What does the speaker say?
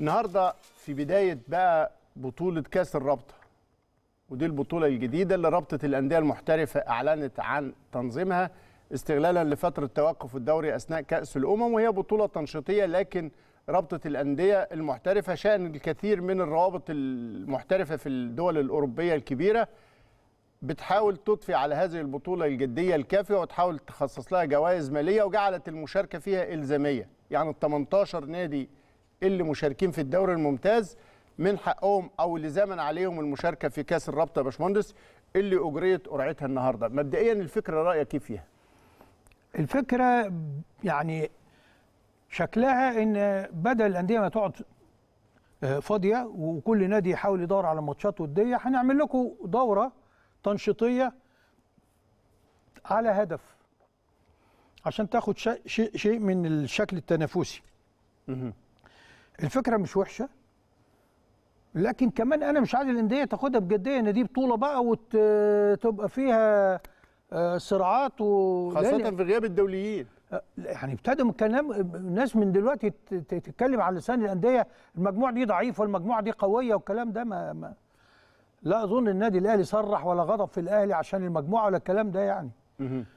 النهارده في بدايه بقى بطوله كاس الرابطه ودي البطوله الجديده اللي رابطه الانديه المحترفه اعلنت عن تنظيمها استغلالا لفتره توقف الدوري اثناء كاس الامم وهي بطوله تنشيطيه لكن رابطه الانديه المحترفه شان الكثير من الروابط المحترفه في الدول الاوروبيه الكبيره بتحاول تضفي على هذه البطوله الجديه الكافيه وتحاول تخصص لها جوائز ماليه وجعلت المشاركه فيها الزاميه يعني ال 18 نادي اللي مشاركين في الدوري الممتاز من حقهم او زمن عليهم المشاركه في كاس الرابطه يا باشمهندس اللي اجريت قرعتها النهارده مبدئيا الفكره رايك ايه فيها الفكره يعني شكلها ان بدل الانديه ما تقعد آه، فاضيه وكل نادي يحاول يدور على ماتشات وديه هنعمل لكم دوره تنشيطيه على هدف عشان تاخد شيء من الشكل التنافسي الفكره مش وحشه لكن كمان انا مش عايز الانديه تاخدها بجديه ان دي بطوله بقى وتبقى فيها آه، صراعات و خاصه في غياب الدوليين آه، يعني ابتدوا الكلام الناس من دلوقتي تتكلم على لسان الانديه المجموعه دي ضعيفه والمجموعه دي قويه والكلام ده ما, ما لا اظن النادي الاهلي صرح ولا غضب في الاهلي عشان المجموعه ولا الكلام ده يعني